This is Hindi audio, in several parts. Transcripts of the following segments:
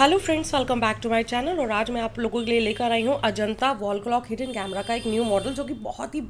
hello friends welcome back to my channel और आज मैं आप लोगों के लिए लेकर आई हूँ Ajanta wall clock hidden camera का एक न्यू मॉडल जो कि बहुत ही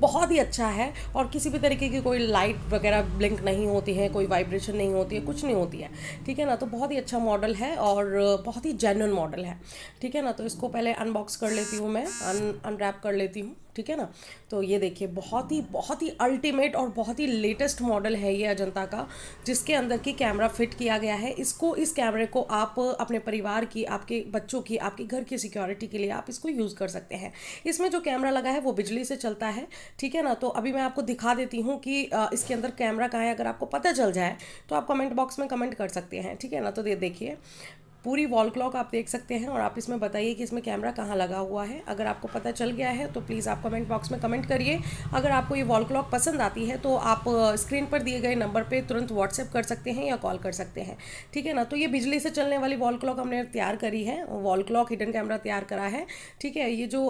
बहुत ही अच्छा है और किसी भी तरीके की कोई लाइट वगैरह ब्लिंक नहीं होती है कोई वाइब्रेशन नहीं होती है कुछ नहीं होती है ठीक है ना तो बहुत ही अच्छा मॉडल है और बहुत ही जेन्यून मॉडल है ठीक है ना तो इसको पहले अनबॉक्स कर लेती हूँ मैं अन अनरैप कर लेती हूँ ठीक है ना तो ये देखिए बहुत ही बहुत ही अल्टीमेट और बहुत ही लेटेस्ट मॉडल है ये अजंता का जिसके अंदर की कैमरा फिट किया गया है इसको इस कैमरे को आप अपने परिवार की आपके बच्चों की आपके घर की सिक्योरिटी के लिए आप इसको यूज़ कर सकते हैं इसमें जो कैमरा लगा है वो बिजली से चलता है ठीक है ना तो अभी मैं आपको दिखा देती हूँ कि इसके अंदर कैमरा कहाँ है अगर आपको पता चल जाए तो आप कमेंट बॉक्स में कमेंट कर सकते हैं ठीक है ना तो ये देखिए पूरी वॉल क्लॉक आप देख सकते हैं और आप इसमें बताइए कि इसमें कैमरा कहाँ लगा हुआ है अगर आपको पता चल गया है तो प्लीज़ आप कमेंट बॉक्स में कमेंट करिए अगर आपको ये वॉल क्लॉक पसंद आती है तो आप स्क्रीन पर दिए गए नंबर पे तुरंत व्हाट्सएप कर सकते हैं या कॉल कर सकते हैं ठीक है ना तो ये बिजली से चलने वाली वॉल क्लॉक हमने तैयार करी है वॉल क्लॉक हिडन कैमरा तैयार करा है ठीक है ये जो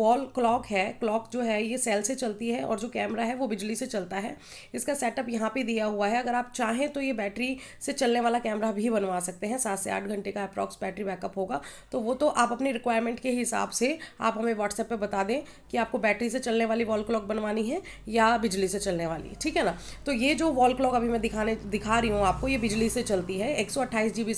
वॉल क्लॉक है क्लॉक जो है ये सेल से चलती है और जो कैमरा है वो बिजली से चलता है इसका सेटअप यहाँ पर दिया हुआ है अगर आप चाहें तो ये बैटरी से चलने वाला कैमरा भी बनवा सकते हैं सात से आठ घंटे का अप्रॉक्स बैटरी बैकअप होगा तो वो तो आप अपनी रिक्वायरमेंट के हिसाब से आप हमें व्हाट्सएप पर बता दें कि आपको बैटरी से चलने वाली वॉल क्लॉक बनवानी है या बिजली से चलने वाली ठीक है ना तो ये जो वॉल क्लॉक अभी मैं दिखाने दिखा रही हूँ आपको ये बिजली से चलती है एक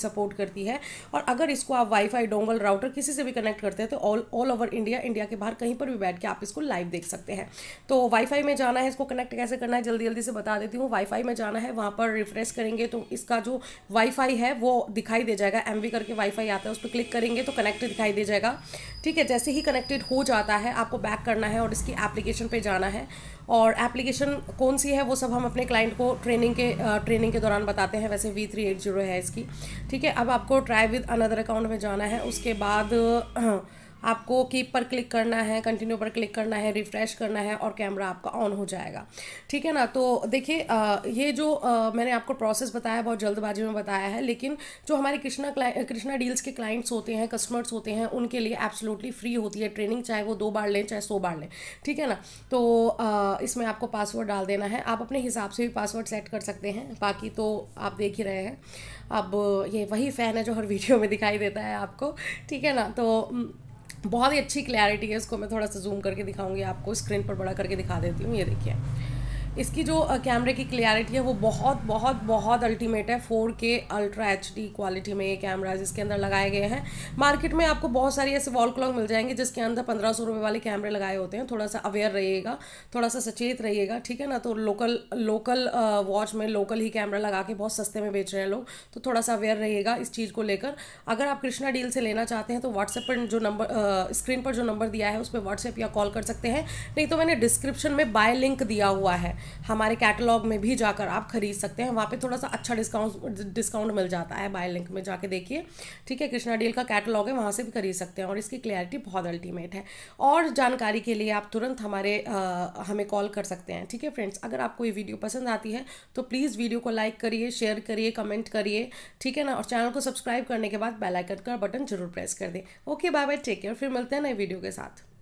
सपोर्ट करती है और अगर इसको आप वाईफाई डोंगल राउटर किसी से भी कनेक्ट करते हैं तो all all over India India के बाहर कहीं पर भी बैठ के आप इसको लाइव देख सकते हैं तो वाईफाई में जाना है इसको कनेक्ट कैसे करना है जल्दी जल्दी से बता देती हूँ वाईफाई में जाना है वहाँ पर रिफ्रेश करेंगे तो इसका जो वाईफाई है वो दिखाई दे जाएगा जाएगा एम करके वाईफाई आता है उस पर क्लिक करेंगे तो कनेक्टेड दिखाई दे जाएगा ठीक है जैसे ही कनेक्टेड हो जाता है आपको बैक करना है और इसकी एप्लीकेशन पे जाना है और एप्लीकेशन कौन सी है वो सब हम अपने क्लाइंट को ट्रेनिंग के ट्रेनिंग के दौरान बताते हैं वैसे वी थ्री एट जीरो है इसकी ठीक है अब आपको ट्राई विद अनदर अकाउंट में जाना है उसके बाद आपको कीप पर क्लिक करना है कंटिन्यू पर क्लिक करना है रिफ्रेश करना है और कैमरा आपका ऑन हो जाएगा ठीक है ना तो देखिए ये जो आ, मैंने आपको प्रोसेस बताया बहुत जल्दबाजी में बताया है लेकिन जो हमारे कृष्णा कृष्णा डील्स के क्लाइंट्स होते हैं कस्टमर्स होते हैं उनके लिए एब्सोलूटली फ्री होती है ट्रेनिंग चाहे वो दो बार लें चाहे सौ बार लें ठीक है ना तो आ, इसमें आपको पासवर्ड डाल देना है आप अपने हिसाब से भी पासवर्ड सेट कर सकते हैं बाकी तो आप देख ही रहे हैं अब ये वही फ़ैन है जो हर वीडियो में दिखाई देता है आपको ठीक है ना तो बहुत ही अच्छी क्लैरिटी है इसको मैं थोड़ा सा जूम करके दिखाऊंगी आपको स्क्रीन पर बड़ा करके दिखा देती हूँ ये देखिए इसकी जो कैमरे की क्लियरिटी है वो बहुत बहुत बहुत अल्टीमेट है 4K अल्ट्रा एच क्वालिटी में ये कैमराज इसके अंदर लगाए गए हैं मार्केट में आपको बहुत सारी ऐसे वॉल क्लॉक मिल जाएंगे जिसके अंदर पंद्रह सौ रुपये वाले कैमरे लगाए होते हैं थोड़ा सा अवेयर रहिएगा थोड़ा सा सचेत रहिएगा ठीक है ना तो लोकल लोकल वॉच में लोकल ही कैमरा लगा के बहुत सस्ते में बेच रहे हैं लोग तो थोड़ा सा अवेयर रहिएगा इस चीज़ को लेकर अगर आप कृष्णा डील से लेना चाहते हैं तो व्हाट्सएप पर जो नंबर स्क्रीन पर जो नंबर दिया है उस पर व्हाट्सएप या कॉल कर सकते हैं नहीं तो मैंने डिस्क्रिप्शन में बाय लिंक दिया हुआ है हमारे कैटलॉग में भी जाकर आप खरीद सकते हैं वहाँ पे थोड़ा सा अच्छा डिस्काउंट डिस्काउंट मिल जाता है बाय लिंक में जाके देखिए ठीक है कृष्णा डील का कैटलॉग है वहाँ से भी खरीद सकते हैं और इसकी क्लैरिटी बहुत अल्टीमेट है और जानकारी के लिए आप तुरंत हमारे आ, हमें कॉल कर सकते हैं ठीक है फ्रेंड्स अगर आपको ये वीडियो पसंद आती है तो प्लीज़ वीडियो को लाइक करिए शेयर करिए कमेंट करिए ठीक है ना और चैनल को सब्सक्राइब करने के बाद बेलाइकन का बटन जरूर प्रेस कर दें okay bye bye take care फिर मिलते हैं नए वीडियो के साथ